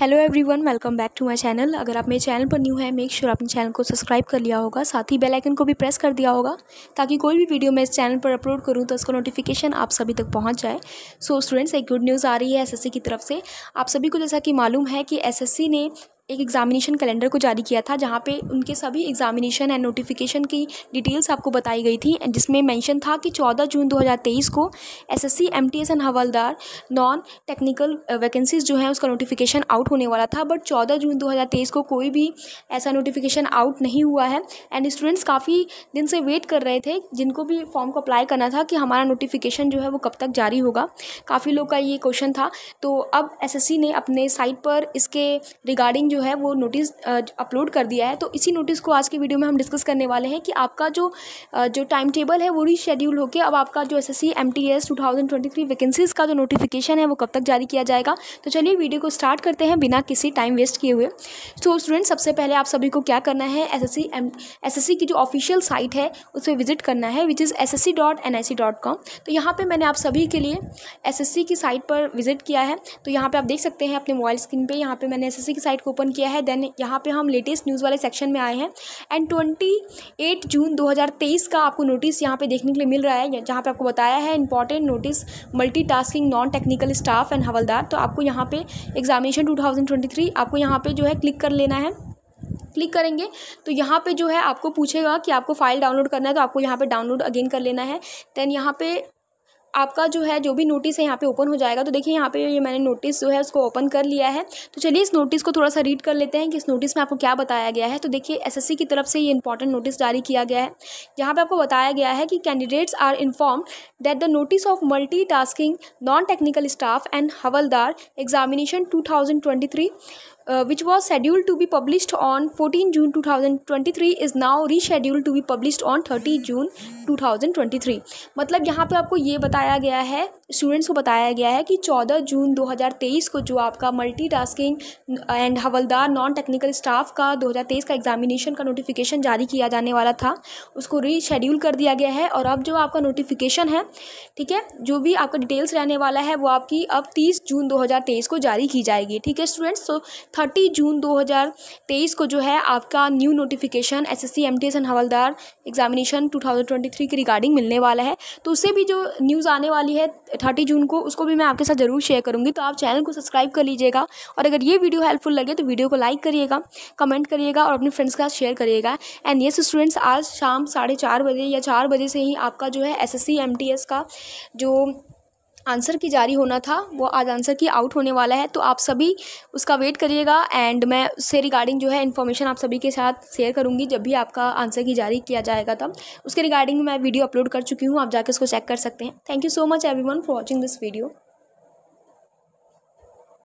hello everyone welcome back to my channel अगर आप मेरे चैनल पर न्यू है मेक श्योर आपने चैनल को सब्सक्राइब कर लिया होगा साथ ही बेल आइकन को भी प्रेस कर दिया होगा ताकि कोई भी वीडियो मैं इस चैनल पर अपलोड करूं तो उसका नोटिफिकेशन आप सभी तक पहुंच जाए सो so, स्टूडेंट्स एक गुड न्यूज़ आ रही है एसएससी की तरफ से आप सभी को जैसा कि मालूम है कि एस ने एक एग्ज़ामिनेशन कैलेंडर को जारी किया था जहाँ पे उनके सभी एग्ज़ामिनेशन एंड नोटिफिकेशन की डिटेल्स आपको बताई गई थी जिसमें मेंशन था कि 14 जून 2023 को SSC MTS and Havaldar non technical vacancies जो है उसका नोटिफिकेशन आउट होने वाला था बट चौदह जून दो को कोई भी ऐसा नोटिफिकेशन आउट नहीं हुआ है एंड स्टूडेंट्स काफ़ी दिन से वेट कर रहे थे जिनको भी फॉर्म को अप्लाई करना था कि हमारा नोटिफिकेशन जो है वो कब तक जारी होगा काफ़ी लोग का ये क्वेश्चन था तो अब एस ने अपने साइट पर इसके रिगार्डिंग जो है वो नोटिस अपलोड कर दिया है तो इसी नोटिस को आज के वीडियो में हम डिस्कस करने वाले हैं कि आपका जो जो टाइम टेबल है वो रीशेड्यूल होकर अब आपका जो S S C M T S two thousand twenty three vacancies का जो नोटिफिकेशन है वो कब तक जारी किया जाएगा तो चलिए वीडियो को स्टार्ट करते हैं बिना किसी टाइम वेस्ट किए हुए तो स्टूडेंट सबसे पहले आप सभी को क्या करना है S S C M S S C की जो ऑफिशियल साइट है उस पर विजिट करना है which is S S C dot N I C dot com तो यहाँ पर मैंने आप सभी के लिए एस एस सी की साइट पर विजिट किया है तो यहाँ पर आप देख सकते हैं अपने मोबाइल स्क्रीन पर यहाँ पर मैंने एस एस सी की साइट को ओपन ओपन किया है देन यहाँ पे हम लेटेस्ट न्यूज़ वाले सेक्शन में आए हैं एंड ट्वेंटी एट जून दो हजार तेईस का आपको नोटिस यहाँ पे देखने के लिए मिल रहा है जहाँ पे आपको बताया है important notice tasking non technical staff and Havaldar तो आपको यहाँ पे एग्जामिनेशन थ्री आपको यहाँ पे जो है क्लिक कर लेना है क्लिक करेंगे तो यहाँ पे जो है आपको पूछेगा कि आपको फाइल डाउनलोड करना है तो आपको यहाँ पे डाउनलोड अगेन कर लेना है देन यहाँ पे आपका जो है जो भी नोटिस है यहाँ पे ओपन हो जाएगा तो देखिए यहाँ पे ये मैंने नोटिस जो है उसको ओपन कर लिया है तो चलिए इस नोटिस को थोड़ा सा रीड कर लेते हैं कि इस नोटिस में आपको क्या बताया गया है तो देखिए एसएससी की तरफ से ये इंपॉर्टेंट नोटिस जारी किया गया है यहाँ पर आपको बताया गया है कि candidates are inform that the notice of multi tasking non technical staff and Havaldar examination to uh, which was scheduled to be published on 14 June 2023 is now rescheduled to be published on 30 June 2023 मतलब यहाँ पे आपको ये बताया गया है students को बताया गया है कि 14 जून 2023 को जो आपका multitasking and Havaldar non technical staff का 2023 का एग्जामिनेशन का नोटिफिकेशन जारी किया जाने वाला था उसको रीशेड्यूल कर दिया गया है और अब जो आपका नोटिफिकेशन है ठीक है जो भी आपका डिटेल्स रहने वाला है वो आपकी अब तीस जून दो को जारी की जाएगी ठीक है स्टूडेंट्स तो थर्टी जून 2023 को जो है आपका new notification S S C M T S and Havaldar examination 2023 के रिगार्डिंग मिलने वाला है तो उससे भी जो न्यूज़ आने वाली है थर्टी जून को उसको भी मैं आपके साथ ज़रूर शेयर करूँगी तो आप चैनल को सब्सक्राइब कर लीजिएगा और अगर ये वीडियो हेल्पफुल लगे तो वीडियो को लाइक करिएगा कमेंट करिएगा और अपने फ्रेंड्स के साथ शेयर करिएगा एंड येस स्टूडेंट्स आज शाम साढ़े चार बजे या चार बजे से ही आपका जो है S S C M T S का जो आंसर की जारी होना था वो आज आंसर की आउट होने वाला है तो आप सभी उसका वेट करिएगा एंड मैं उससे रिगार्डिंग जो है इन्फॉर्मेशन आप सभी के साथ शेयर करूंगी जब भी आपका आंसर की जारी किया जाएगा तब उसके रिगार्डिंग मैं वीडियो अपलोड कर चुकी हूँ आप जाकर उसको चेक कर सकते हैं thank you so much every for watching this video